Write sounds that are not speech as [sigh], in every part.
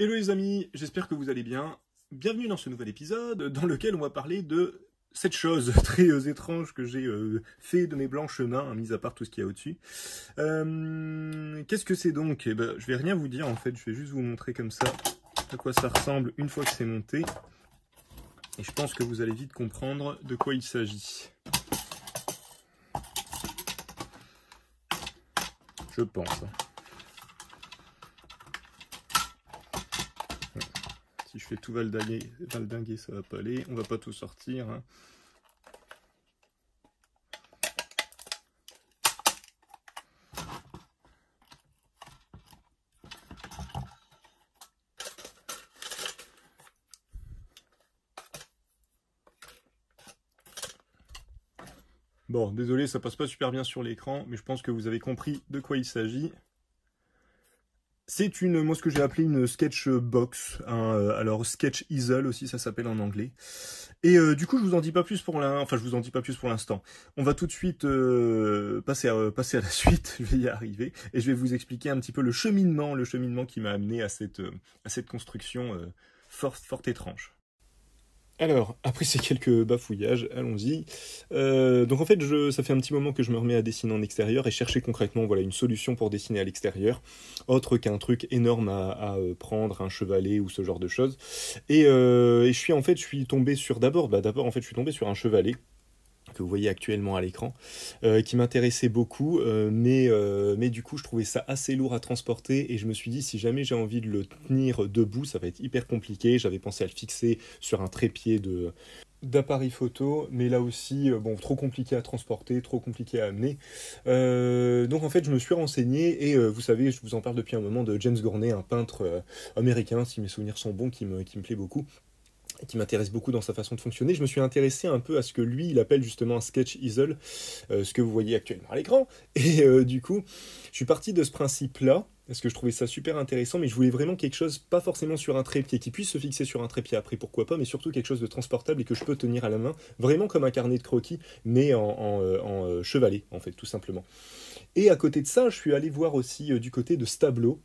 Hello les amis, j'espère que vous allez bien. Bienvenue dans ce nouvel épisode dans lequel on va parler de cette chose [laughs] très euh, étrange que j'ai euh, fait de mes blanches mains, hein, mis à part tout ce qu'il y a au-dessus. Euh, qu'est-ce que c'est donc Je eh ben, Je vais rien vous dire en fait, je vais juste vous montrer comme ça à quoi ça ressemble une fois que c'est monté. Et je pense que vous allez vite comprendre de quoi il s'agit. Je pense. Hein. Si je fais tout valdinguer, valdinguer ça va pas aller. On va pas tout sortir. Hein. Bon, désolé, ça passe pas super bien sur l'écran, mais je pense que vous avez compris de quoi il s'agit. C'est une, moi ce que j'ai appelé une sketch box, hein, euh, alors sketch easel aussi ça s'appelle en anglais. Et euh, du coup je vous en dis pas plus pour enfin je vous en dis pas plus pour l'instant. On va tout de suite euh, passer, à, passer à la [laughs] suite, je vais y arriver, et je vais vous expliquer un petit peu le cheminement, le cheminement qui m'a amené à cette, à cette construction fort étrange. Alors, [laughs] après ces quelques bafouillages, allons-y. Euh, donc en fait, je, ça fait un petit moment que je me remets à dessiner en extérieur et chercher concrètement voilà, une solution pour dessiner à l'extérieur, autre qu'un truc énorme à, euh, prendre, un chevalet ou ce genre de choses. Euh, et, je suis en fait, je suis tombé sur d'abord, bah, d'abord en fait, je suis tombé sur un chevalet que vous voyez actuellement à l'écran, euh, qui m'intéressait beaucoup, euh, euh, mais, du coup je trouvais ça assez lourd à transporter et je me suis dit si jamais j'ai envie de le tenir debout, ça va être hyper compliqué. J'avais pensé à le fixer sur un trépied de d'appareil photo, mais là aussi, bon, trop compliqué à transporter, trop compliqué à amener. donc en fait, je me suis renseigné, et vous savez, je vous en parle depuis un moment de James Gornet, un peintre américain, si mes souvenirs sont bons, qui me plaît beaucoup qui m'intéresse beaucoup dans sa façon de fonctionner, je me suis intéressé un peu à ce que lui, il appelle justement un sketch easel, euh, ce que vous voyez actuellement à l'écran. [laughs] Et euh, du coup, je suis parti de ce principe-là, parce que je trouvais ça super intéressant, mais je voulais vraiment quelque chose, pas forcément sur un trépied, qui puisse se fixer sur un trépied après, pourquoi pas, mais surtout quelque chose de transportable et que je peux tenir à la main, vraiment comme un carnet de croquis, mais en, euh, chevalet, en fait, tout simplement. Et à côté de ça, je suis allé voir aussi du côté de Stablo,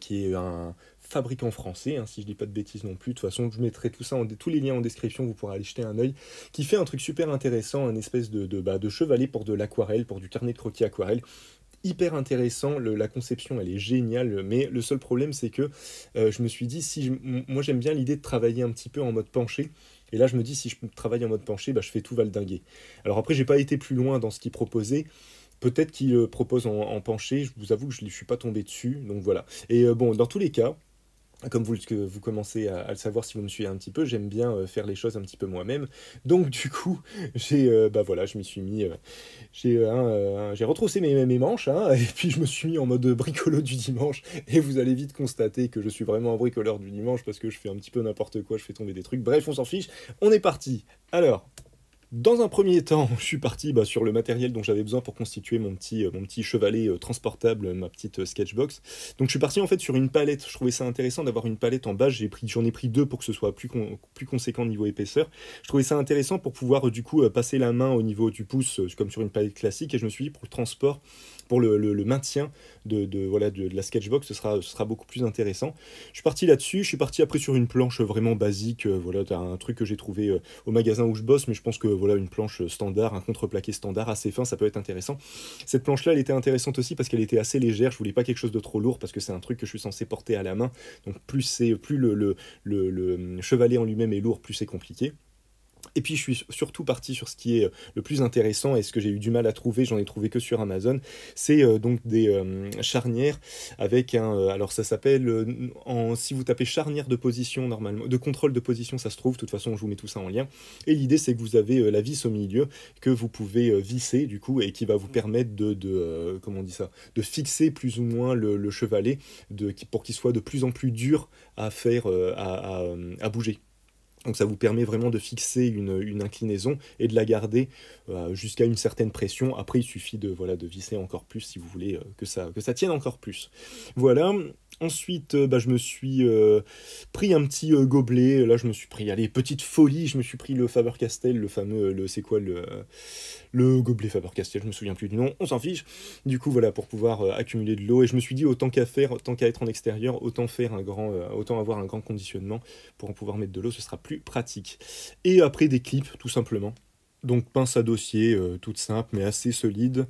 qui est un fabricant français, hein, si je dis pas de bêtises non plus. De toute façon, je mettrai tout ça tous les liens en description, vous pourrez aller jeter un oeil, qui fait un truc super intéressant, un espèce de, de, bah, de chevalet pour de l'aquarelle, pour du carnet de croquis aquarelle hyper intéressant, la conception elle est géniale, mais le seul problème c'est que euh, je me suis dit, si moi j'aime bien l'idée de travailler un petit peu en mode penché, et là je me dis si je travaille en mode penché, bah, je fais tout valdinguer. Alors après j'ai pas été plus loin dans ce qu'il proposait, peut-être qu'il euh, propose en, penché, je vous avoue que je ne suis pas tombé dessus, donc voilà. Et euh, bon, dans tous les cas, comme vous, que vous commencez à, le savoir si vous me suivez un petit peu, j'aime bien euh, faire les choses un petit peu moi-même. Donc du coup, [laughs] j'ai euh, bah voilà, je m'y suis mis, euh, j'ai j'ai retroussé mes, manches, hein, [laughs] et puis je me suis mis en mode bricolo du dimanche. Et vous allez vite constater que je suis vraiment un bricoleur du dimanche parce que je fais un petit peu n'importe quoi, je fais tomber des trucs. Bref, on s'en fiche. On est parti. Alors, dans un premier temps, je suis parti bah, sur le matériel dont j'avais besoin pour constituer mon petit, euh, mon petit chevalet euh, transportable, ma petite euh, sketchbox. Donc je suis parti en fait sur une palette. Je trouvais ça intéressant d'avoir une palette en bas. J'ai pris, j'en ai pris deux pour que ce soit plus, plus conséquent niveau épaisseur. Je trouvais ça intéressant pour pouvoir du coup passer la main au niveau du pouce comme sur une palette classique. Et je me suis dit pour le transport, pour le, maintien de, voilà, de, la sketchbox, ce sera, ce sera beaucoup plus intéressant. Je suis parti là-dessus, je suis parti après sur une planche vraiment basique, euh, voilà, un truc que j'ai trouvé euh, au magasin où je bosse, mais je pense que voilà, une planche standard, un contreplaqué standard assez fin, ça peut être intéressant. Cette planche-là, elle était intéressante aussi parce qu'elle était assez légère, je voulais pas quelque chose de trop lourd parce que c'est un truc que je suis censé porter à la main, donc plus, c'est plus le, le, le euh, chevalet en lui-même est lourd, plus c'est compliqué. Et puis je suis surtout parti sur ce qui est euh, le plus intéressant et ce que j'ai eu du mal à trouver, j'en ai trouvé que sur Amazon, c'est euh, donc des euh, charnières avec un... alors ça s'appelle, en, si vous tapez charnière de position normalement, de contrôle de position ça se trouve, de toute façon je vous mets tout ça en lien. Et l'idée c'est que vous avez la vis au milieu que vous pouvez visser du coup et qui va vous permettre de, comment on dit ça, de fixer plus ou moins le, chevalet de, pour qu'il soit de plus en plus dur à faire, à, à bouger. Donc ça vous permet vraiment de fixer une, inclinaison et de la garder euh, jusqu'à une certaine pression. Après, il suffit de, voilà, de visser encore plus si vous voulez euh, que, ça, que ça tienne encore plus. Voilà, Ensuite, euh, bah, je me suis euh, pris un petit euh, gobelet. Là, je me suis pris, allez, petite folie. Je me suis pris le Faber-Castell, le fameux, le c'est quoi le, gobelet Faber-Castell. Je me souviens plus du nom. On s'en fiche. Du coup, voilà, pour pouvoir accumuler de l'eau. Et je me suis dit, autant qu'à faire, autant qu'à être en extérieur, autant faire un grand, autant avoir un grand conditionnement pour en pouvoir mettre de l'eau. Ce sera plus pratique. Et après des clips, tout simplement. Donc pince à dossier, toute simple mais assez solide.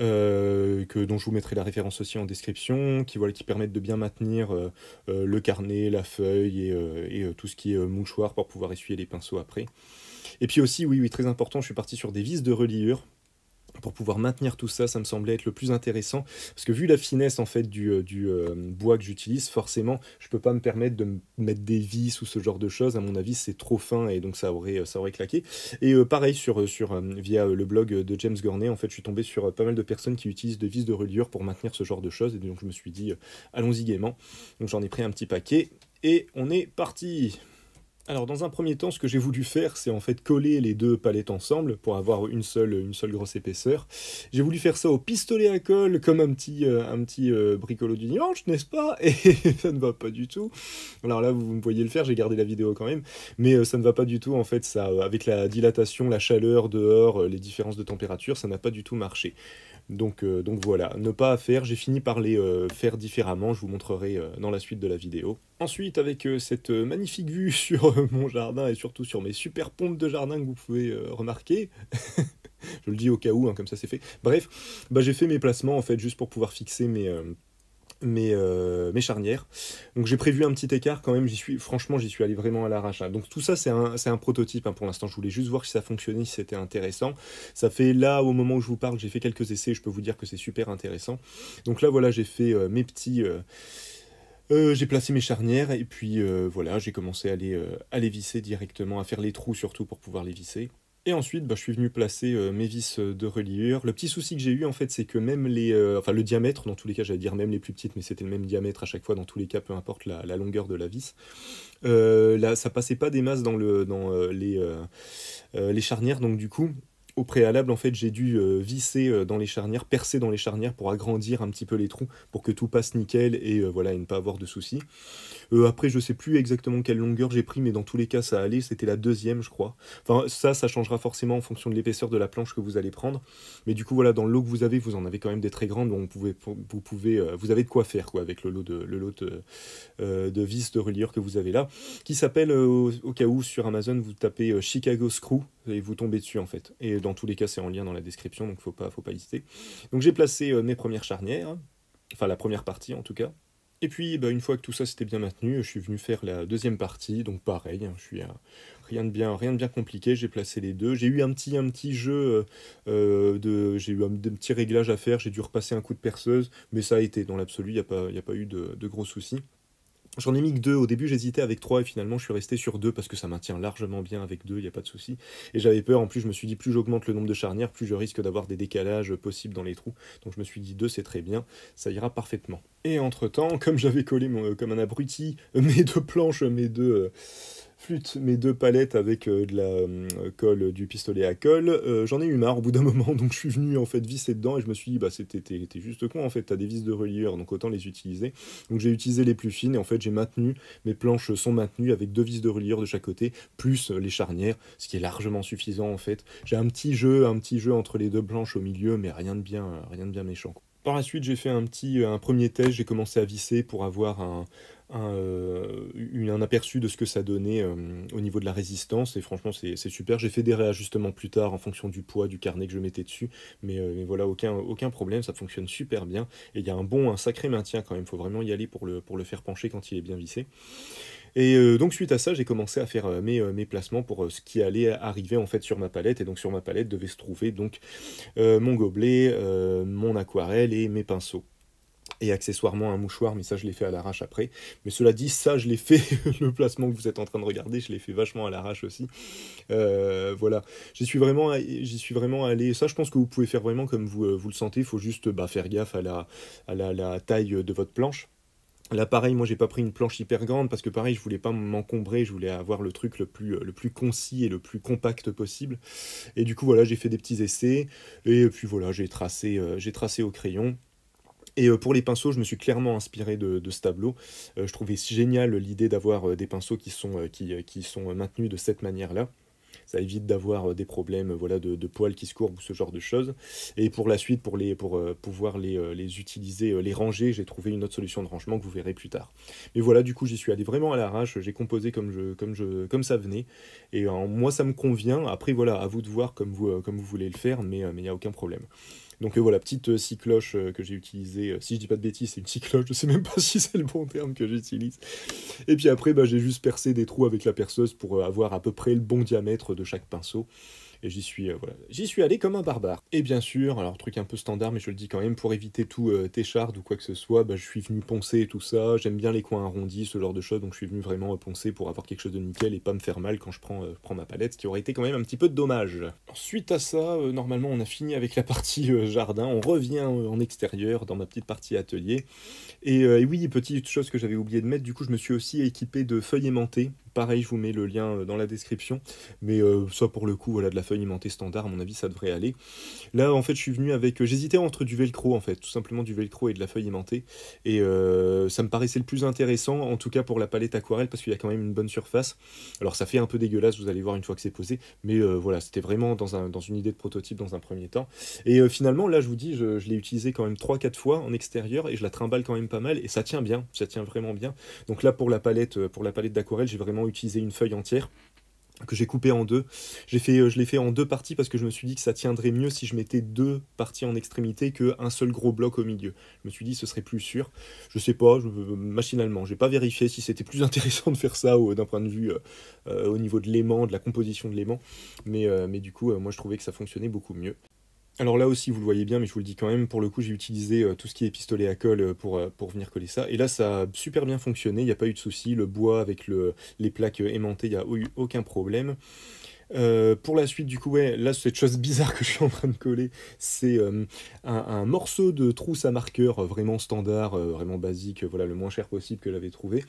Euh, que, dont je vous mettrai la référence aussi en description, qui, voilà, qui permettent de bien maintenir euh, euh, le carnet, la feuille et, et tout ce qui est mouchoir pour pouvoir essuyer les pinceaux après. Et puis aussi, oui, oui, très important, je suis parti sur des vis de reliure pour pouvoir maintenir tout ça, ça me semblait être le plus intéressant. Parce que vu la finesse en fait du, euh, euh, bois que j'utilise, forcément, je peux pas me permettre de mettre des vis ou ce genre de choses. À mon avis, c'est trop fin et donc ça aurait, euh, ça aurait claqué. Et pareil sur, sur via le blog de James Gornet, en fait, je suis tombé sur pas mal de personnes qui utilisent des vis de reliure pour maintenir ce genre de choses. Et donc je me suis dit, allons-y gaiement. Donc j'en ai pris un petit paquet et on est parti. Alors dans un premier temps, ce que j'ai voulu faire, c'est en fait coller les deux palettes ensemble pour avoir une seule, grosse épaisseur. J'ai voulu faire ça au pistolet à colle comme un petit, euh, un petit euh, bricolo du dimanche, n'est-ce pas [laughs] Et ça ne va pas du tout. Alors là, vous me voyez le faire, j'ai gardé la vidéo quand même, mais euh, ça ne va pas du tout en fait. Ça, avec la dilatation, la chaleur dehors, les différences de température, ça n'a pas du tout marché. Donc, euh, donc voilà, ne pas faire, j'ai fini par les euh, faire différemment, je vous montrerai euh, dans la suite de la vidéo. Ensuite, avec cette magnifique vue [laughs] sur mon jardin et surtout sur mes super pompes de jardin que vous pouvez remarquer, [laughs] je le dis au cas où, hein, comme ça c'est fait. Bref, bah, j'ai fait mes placements en fait juste pour pouvoir fixer mes mes, euh, mes charnières. Donc j'ai prévu un petit écart quand même, j'y suis, franchement j'y suis allé vraiment à l'arrache. Hein. Donc tout ça c'est un, prototype hein, pour l'instant, je voulais juste voir si ça fonctionnait, si c'était intéressant. Ça fait là, au moment où je vous parle, j'ai fait quelques essais, je peux vous dire que c'est super intéressant. Donc là voilà, j'ai fait euh, mes petits... Euh, j'ai placé mes charnières et puis voilà, j'ai commencé à à les visser directement, à faire les trous surtout pour pouvoir les visser. Et ensuite, bah, je suis venu placer euh, mes vis euh, de reliure. Le petit souci que j'ai eu, en fait, c'est que même les... Euh, enfin, le diamètre, dans tous les cas, j'allais dire même les plus petites, mais c'était le même diamètre à chaque fois, dans tous les cas, peu importe la, longueur de la vis. là, ça passait pas des masses dans, le, dans les, les charnières, donc du coup, au préalable, en fait, j'ai dû euh, visser euh, dans les charnières, percer dans les charnières pour agrandir un petit peu les trous, pour que tout passe nickel et euh, voilà, et ne pas avoir de soucis. après, je sais plus exactement quelle longueur j'ai pris, mais dans tous les cas, ça allait. C'était la deuxième, je crois. Enfin, ça, ça changera forcément en fonction de l'épaisseur de la planche que vous allez prendre. Mais du coup, voilà, dans le lot que vous avez, vous en avez quand même des très grandes, donc vous pouvez, vous pouvez, vous avez de quoi faire quoi avec le lot de vis de reliure que vous avez là, qui s'appelle au, cas où sur Amazon vous tapez Chicago Screw et vous tombez dessus en fait. Et dans tous les cas, c'est en lien dans la description, donc faut pas, faut pas hésiter. Donc j'ai placé euh, mes premières charnières, enfin la première partie en tout cas. Et puis bah, une fois que tout ça s'était bien maintenu, je suis venu faire la deuxième partie, donc pareil, hein, je suis rien de bien, rien de bien compliqué. J'ai placé les deux. J'ai eu un petit, un petit jeu euh, euh, de, j'ai eu un, petit réglage à faire. J'ai dû repasser un coup de perceuse, mais ça a été dans l'absolu, il n'y a pas, eu de gros soucis. J'en ai mis que 2, Au début, j'hésitais avec 3 et finalement, je suis resté sur 2 parce que ça maintient largement bien avec 2, il n'y a pas de souci. Et j'avais peur. En plus, je me suis dit, plus j'augmente le nombre de charnières, plus je risque d'avoir des décalages possibles dans les trous. Donc, je me suis dit, 2 c'est très bien. Ça ira parfaitement. Et entre temps, [laughs] comme j'avais collé mon, euh, comme un abruti euh, mes deux planches, mes deux, euh, flûte mes deux palettes avec euh, de la euh, colle, euh, du pistolet à colle, j'en ai eu marre au bout d'un [laughs] moment, donc je suis venu en fait visser dedans et je me suis dit, bah c'était juste con en fait, t'as des vis de reliure, donc autant les utiliser. Donc j'ai utilisé les plus fines et en fait j'ai maintenu, mes planches sont maintenues avec deux vis de reliure de chaque côté, plus les charnières, ce qui est largement suffisant en fait. J'ai un petit jeu, un petit jeu entre les deux planches au milieu, mais rien de bien, rien de bien méchant. Par la suite, j'ai fait un petit, un premier test. J'ai commencé à visser pour avoir un, un aperçu de ce que ça donnait euh, au niveau de la résistance et franchement c'est super. J'ai fait des réajustements plus tard en fonction du poids du carnet que je mettais dessus, euh, mais, voilà, aucun, aucun problème, ça fonctionne super bien et il y a un bon, un sacré maintien quand même, faut vraiment y aller pour le, pour le faire pencher quand il est bien vissé. Et euh, donc suite à ça, j'ai commencé à faire mes, mes, placements pour ce qui allait arriver en fait sur ma palette. Et donc sur ma palette devait se trouver donc mon gobelet, mon aquarelle et mes pinceaux et accessoirement un mouchoir, mais ça je l'ai fait à l'arrache après. Mais cela dit, ça je l'ai fait, [laughs] le placement que vous êtes en train de regarder, je l'ai fait vachement à l'arrache aussi. Euh, voilà, j'y suis, vraiment, suis vraiment allé, ça je pense que vous pouvez faire vraiment comme vous, euh, vous le sentez, il faut juste bah, faire gaffe à la, à la, taille de votre planche. Là, pareil, moi, j'ai pas pris une planche hyper grande parce que, pareil, je voulais pas m'encombrer, je voulais avoir le truc le plus, le plus concis et le plus compact possible. Et du coup, voilà, j'ai fait des petits essais et puis voilà, j'ai tracé, euh, j'ai tracé au crayon. Et euh, pour les pinceaux, je me suis clairement inspiré de, ce tableau. Euh, je trouvais génial l'idée d'avoir euh, des pinceaux qui sont, qui, sont maintenus de cette manière-là ça évite d'avoir des problèmes voilà, de, poils qui se courbent ou ce genre de choses. Et pour la suite, pour, les, pour pouvoir les, utiliser, les ranger, j'ai trouvé une autre solution de rangement que vous verrez plus tard. Mais voilà, du coup, j'y suis allé vraiment à l'arrache, j'ai composé comme, je, comme, je, comme ça venait. Et moi, ça me convient. Après, voilà, à vous de voir comme vous, comme vous voulez le faire, mais il n'y a aucun problème. Donc euh, voilà, petite euh, cycloche euh, que j'ai utilisée, si je dis pas de bêtises, c'est une cycloche, je sais même pas [laughs] si c'est le bon terme que j'utilise. Et puis après, bah, j'ai juste percé des trous avec la perceuse pour avoir à peu près le bon diamètre de chaque pinceau. Et j'y suis, euh, voilà. j'y suis allé comme un barbare. Et bien sûr, alors truc un peu standard, mais je le dis quand même, pour éviter tout euh, téchard ou quoi que ce soit, bah, je suis venu poncer tout ça. J'aime bien les coins arrondis, ce genre de choses, donc je suis venu vraiment euh, poncer pour avoir quelque chose de nickel et pas me faire mal quand je prends, ma palette, ce qui aurait été quand même un petit peu dommage. suite à ça, normalement, on a fini avec la partie jardin. On revient en extérieur dans ma petite partie atelier. Et, et oui, petite chose que j'avais oublié de mettre, du coup, je me suis aussi équipé de feuilles aimantées Pareil, je vous mets le lien euh, dans la description. Mais soit euh, pour le coup, voilà, de la feuille aimantée standard, à mon avis, ça devrait aller. Là, en fait, je suis venu avec... Euh, j'hésitais entre du velcro, en fait, tout simplement du velcro et de la feuille aimantée Et ça me paraissait le plus intéressant, en tout cas pour la palette aquarelle, parce qu'il y a quand même une bonne surface. Alors, ça fait un peu dégueulasse, vous allez voir une fois que c'est posé. Mais voilà, c'était vraiment dans, une idée de prototype dans un premier temps. Et finalement, là, je vous dis, je, l'ai utilisé quand même 3-4 fois en extérieur, et je la trimballe quand même pas mal, et ça tient bien, ça tient vraiment bien. Donc là, pour la palette, pour la palette d'aquarelle, j'ai vraiment utiliser une feuille entière que j'ai coupé en deux. J'ai fait, euh, je l'ai fait en deux parties parce que je me suis dit que ça tiendrait mieux si je mettais deux parties en extrémité qu'un seul gros bloc au milieu. Je me suis dit que ce serait plus sûr. Je sais pas, je, euh, machinalement, j'ai pas vérifié si c'était plus [laughs] intéressant de faire ça euh, d'un point de vue au niveau de l'aimant, de la composition de l'aimant. Mais, du coup, moi je trouvais que ça fonctionnait beaucoup mieux. Alors là aussi, vous le voyez bien, mais je vous le dis quand même, pour le coup, j'ai utilisé euh, tout ce qui est pistolet à colle euh, pour, euh, pour venir coller ça. Et là, ça a super bien fonctionné, il n'y a pas eu de souci. Le bois avec les plaques aimantées, il n'y a eu aucun problème. Euh, pour la suite, du coup, ouais, là, cette chose bizarre que je suis en train de coller, c'est euh, un, morceau de trousse à marqueur euh, vraiment standard, vraiment basique, voilà, le moins cher possible que j'avais trouvé.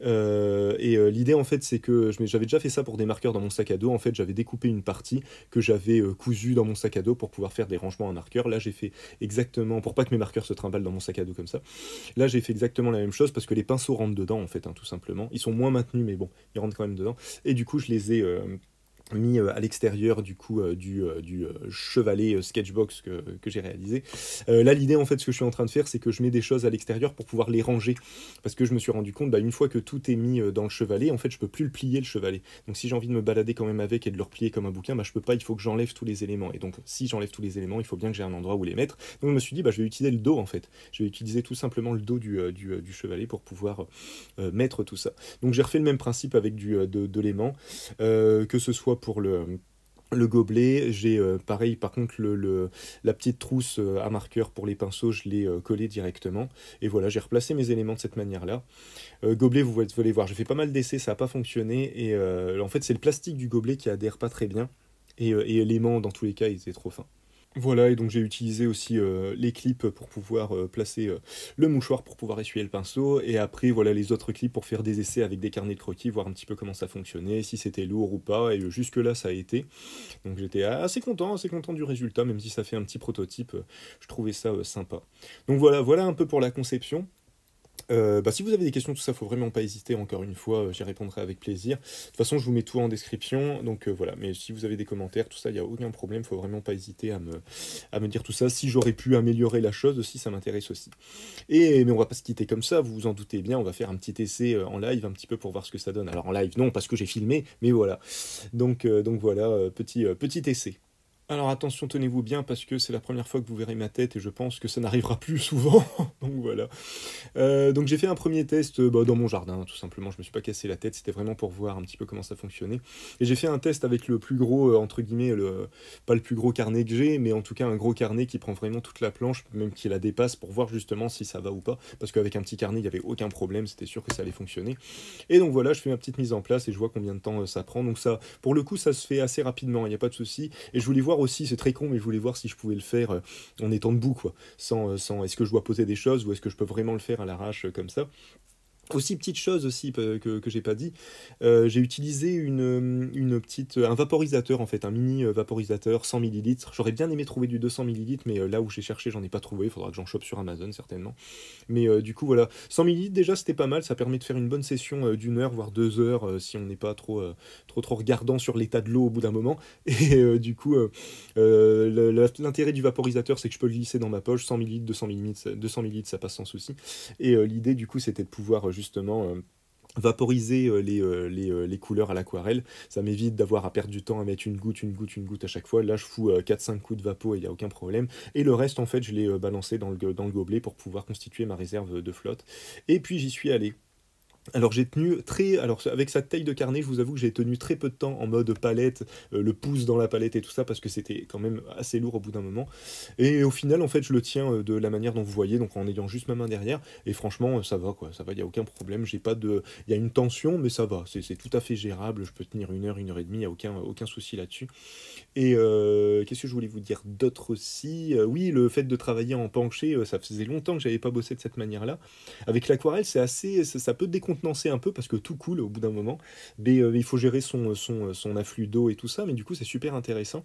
et l'idée, en fait, c'est que j'avais déjà fait ça pour des marqueurs dans mon sac à dos. En fait, j'avais découpé une partie que j'avais cousue dans mon sac à dos pour pouvoir faire des rangements à marqueur. Là, j'ai fait exactement, pour pas que mes marqueurs se trimballent dans mon sac à dos comme ça, là, j'ai fait exactement la même chose parce que les pinceaux rentrent dedans, en fait, hein, tout simplement. Ils sont moins maintenus, mais bon, ils rentrent quand même dedans. Et du coup, je les ai mis euh, à l'extérieur du coup euh, du, euh, du chevalet sketchbox que, que j'ai réalisé. là l'idée en fait ce que je suis en train de faire c'est que je mets des choses à l'extérieur pour pouvoir les ranger parce que je me suis rendu compte bah, une fois que tout est mis dans le chevalet en fait je peux plus le plier le chevalet. Donc si j'ai envie de me balader quand même avec et de le replier comme un bouquin bah je peux pas il faut que j'enlève tous les éléments et donc si j'enlève tous les éléments il faut bien que j'ai un endroit où les mettre. Donc je me suis dit bah je vais utiliser le dos en fait. Je vais utiliser tout simplement le dos du, chevalet pour pouvoir mettre tout ça. Donc j'ai refait le même principe avec du de, l'aimant que ce soit pour le gobelet, j'ai euh, pareil par contre la petite trousse euh, à marqueur pour les pinceaux, je l'ai euh, collé directement. Et voilà, j'ai replacé mes éléments de cette manière-là. gobelet, vous, allez voir, j'ai fait pas mal d'essais, ça n'a pas fonctionné. Et en fait, c'est le plastique du gobelet qui adhère pas très bien. Et, l'aimant dans tous les cas, il était trop fin. Voilà, et donc j'ai utilisé aussi euh, les clips pour pouvoir euh, placer euh, le mouchoir pour pouvoir essuyer le pinceau, et après voilà les autres clips pour faire des essais avec des carnets de croquis, voir un petit peu comment ça fonctionnait, si c'était lourd ou pas, et jusque-là ça a été. Donc j'étais assez content, assez content du résultat, même si ça fait un petit prototype, je trouvais ça sympa. Donc voilà, voilà un peu pour la conception. Euh, bah, si vous avez des questions, tout ça, faut vraiment pas hésiter. Encore une fois, euh, j'y répondrai avec plaisir. De toute façon, je vous mets tout en description. Donc euh, voilà. Mais si vous avez des commentaires, tout ça, il n'y a aucun problème. Faut vraiment pas hésiter à me, à me dire tout ça. Si j'aurais pu améliorer la chose aussi, ça m'intéresse aussi. Et mais on va pas se quitter comme ça. Vous vous en doutez bien. On va faire un petit essai en live, un petit peu pour voir ce que ça donne. Alors en live, non, parce que j'ai filmé. Mais voilà. Donc donc voilà, petit petit essai. Alors attention, tenez-vous bien parce que c'est la première fois que vous verrez ma tête et je pense que ça n'arrivera plus souvent. [laughs] donc voilà. Euh, donc j'ai fait un premier test euh, bah, dans mon jardin, tout simplement. Je me suis pas cassé la tête, c'était vraiment pour voir un petit peu comment ça fonctionnait. Et j'ai fait un test avec le plus gros, euh, entre guillemets, pas le plus gros carnet que j'ai, mais en tout cas un gros carnet qui prend vraiment toute la planche, même qui la dépasse pour voir justement si ça va ou pas. Parce qu'avec un petit carnet, il n'y avait aucun problème, c'était sûr que ça allait fonctionner. Et donc voilà, je fais ma petite mise en place et je vois combien de temps ça prend. Donc ça, pour le coup, ça se fait assez rapidement, il n'y a pas de souci. Et je voulais voir aussi, c'est très con, mais je voulais voir si je pouvais le faire euh, en étant debout, quoi. Sans, euh, sans est-ce que je dois poser des choses ou est-ce que je peux vraiment le faire à l'arrache euh, comme ça. Aussi, petite chose aussi que, que j'ai pas dit, euh, j'ai utilisé une, euh, une, petite, un vaporisateur en fait, un mini euh, vaporisateur 100 ml. J'aurais bien aimé trouver du 200 ml, mais là où j'ai cherché, j'en ai pas trouvé. Il faudra que j'en chope sur Amazon certainement. Mais du coup, voilà. 100 ml déjà, c'était pas mal. Ça permet de faire une bonne session d'une heure, voire deux heures, si on n'est pas trop, trop, trop regardant sur l'état de l'eau au bout d'un moment. [laughs] Et du coup, l'intérêt du vaporisateur, c'est que je peux le glisser dans ma poche. 100 millilitres 200 ml, 200 ml ça passe sans souci. Et l'idée, du coup, c'était de pouvoir justement euh, vaporiser euh, les, euh, les, couleurs à l'aquarelle. Ça m'évite d'avoir à perdre du temps à mettre une goutte, une goutte, une goutte à chaque fois. Là, je fous 4-5 coups de vapeau, et il n'y a aucun problème. Et le reste, en fait, je l'ai balancé dans le, dans le gobelet pour pouvoir constituer ma réserve de flotte. Et puis, j'y suis allé. Alors j'ai tenu très, alors avec sa taille de carnet, je vous avoue que j'ai tenu très peu de temps en mode palette, euh, le pouce dans la palette et tout ça parce que c'était quand même assez lourd au bout d'un moment. Et au final, en fait, je le tiens euh, de la manière dont vous voyez, donc en ayant juste ma main derrière. Et franchement, euh, ça va quoi, ça va, il n'y a aucun problème. J'ai pas de, il y a une tension, mais ça va, c'est tout à fait gérable. Je peux tenir une heure, une heure et demie, il n'y a aucun aucun souci là-dessus. Et qu'est-ce que je voulais vous dire d'autre aussi Oui, le fait de travailler en penché, ça faisait longtemps que j'avais pas bossé de cette manière-là. Avec l'aquarelle, c'est assez, ça, peut déconter un peu parce que tout coule au bout d'un moment. Mais euh, il faut gérer euh, euh, son, afflux d'eau et tout ça, mais du coup c'est super intéressant.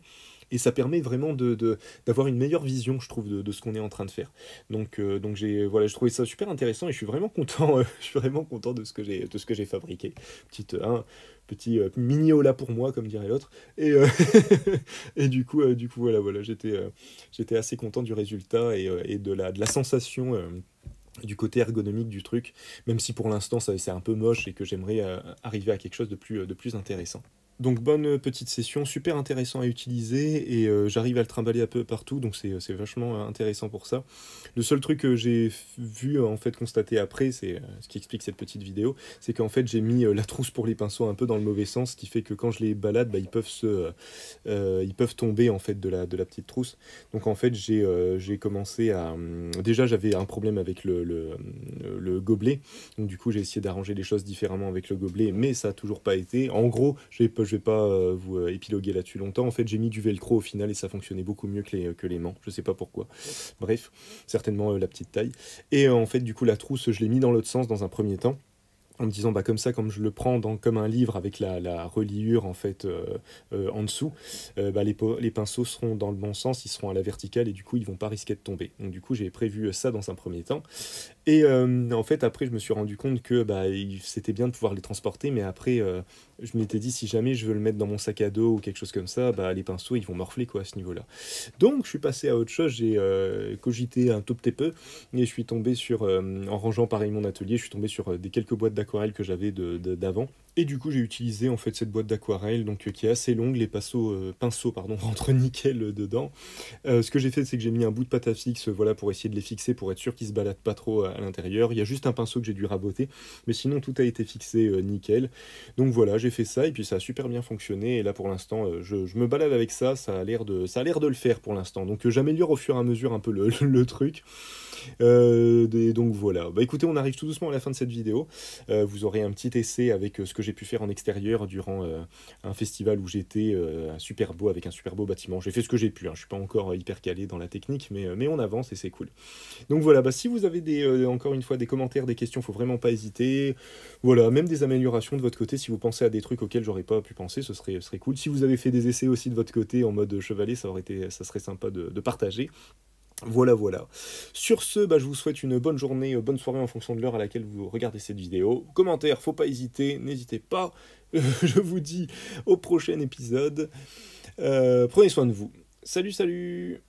Et ça permet vraiment de, d'avoir une meilleure vision, je trouve, de, ce qu'on est en train de faire. Donc, donc j'ai, voilà, je trouvais ça super intéressant et je suis vraiment content, [laughs] je suis vraiment content de ce que j'ai, fabriqué. Petite, un, petit miniola mini pour moi comme dirait l'autre et, [laughs] et du coup du coup voilà voilà j'étais j'étais assez content du résultat et, de la de la sensation du côté ergonomique du truc, même si pour l'instant c'est un peu moche et que j'aimerais euh, arriver à quelque chose de plus, euh, de plus intéressant. Donc bonne petite session, super intéressant à utiliser et euh, j'arrive à le trimballer un peu partout, donc c'est vachement euh, intéressant pour ça. Le seul truc que j'ai vu euh, en fait constater après, c'est ce qui explique cette petite vidéo, c'est qu'en fait j'ai mis la trousse pour les pinceaux un peu dans le mauvais sens, ce qui fait que quand je les balade, bah, ils peuvent se, ils peuvent tomber en fait de la de la petite trousse. Donc en fait j'ai j'ai commencé à hum, déjà j'avais un problème avec le, le, gobelet, donc du coup j'ai essayé d'arranger les choses différemment avec le gobelet, mais ça a toujours pas été. En gros j'ai je vais pas euh, vous euh, épiloguer là-dessus longtemps. En fait, j'ai mis du velcro au final et ça fonctionnait beaucoup mieux que les, euh, que les Je sais pas pourquoi. Bref, certainement la petite taille. Et en fait, du coup, la trousse, je l'ai mis dans l'autre sens dans un premier temps en me disant bah comme ça comme je le prends dans, comme un livre avec la, la reliure en fait euh, euh, en dessous euh, bah, les, pinceaux seront dans le bon sens ils seront à la verticale et du coup ils vont pas risquer de tomber donc du coup j'ai prévu ça dans un premier temps et en fait après je me suis rendu compte que bah, c'était bien de pouvoir les transporter mais après je m'étais dit si jamais je veux le mettre dans mon sac à dos ou quelque chose comme ça bah les pinceaux ils vont morfler quoi à ce niveau là donc je suis passé à autre chose j'ai cogité un tout petit peu et je suis tombé sur en rangeant pareil mon atelier je suis tombé sur des quelques boîtes aquarelles que j'avais d'avant. Et du coup, j'ai utilisé en fait cette boîte d'aquarelle, donc euh, qui est assez longue, les pinceaux, euh, pinceaux pardon, [laughs] rentrent nickel euh, dedans. ce que j'ai fait, c'est que j'ai mis un bout de pâte à fixe, voilà, pour essayer de les fixer, pour être sûr qu'ils se baladent pas trop à, l'intérieur. Il y a juste un pinceau que j'ai dû raboter, mais sinon tout a été fixé nickel. Donc voilà, j'ai fait ça et puis ça a super bien fonctionné. Et là, pour l'instant, je, me balade avec ça. Ça a l'air de, ça a l'air de le faire pour l'instant. Donc j'améliore au fur et à mesure un peu le, [laughs] truc. et donc voilà. Bah écoutez, on arrive tout doucement à la fin de cette vidéo. vous aurez un petit essai avec ce que j'ai pu faire en extérieur durant euh, un festival où j'étais euh, un super beau avec un super beau bâtiment. J'ai fait ce que j'ai pu, hein. je suis pas encore euh, hyper calé dans la technique, mais, mais on avance et c'est cool. Donc voilà, bah, si vous avez des, encore une fois des commentaires, des questions, faut vraiment pas hésiter. Voilà, même des améliorations de votre côté, si vous pensez à des trucs auxquels j'aurais pas pu penser, ce serait, serait cool. Si vous avez fait des essais aussi de votre côté en mode chevalet, ça, aurait été, ça serait sympa de partager. Voilà, voilà. Sur ce, bah, je vous souhaite une bonne journée, euh, bonne soirée en fonction de l'heure à laquelle vous regardez cette vidéo. Commentaires, faut pas hésiter, n'hésitez pas. [laughs] je vous dis au prochain épisode. Euh, prenez soin de vous. Salut, salut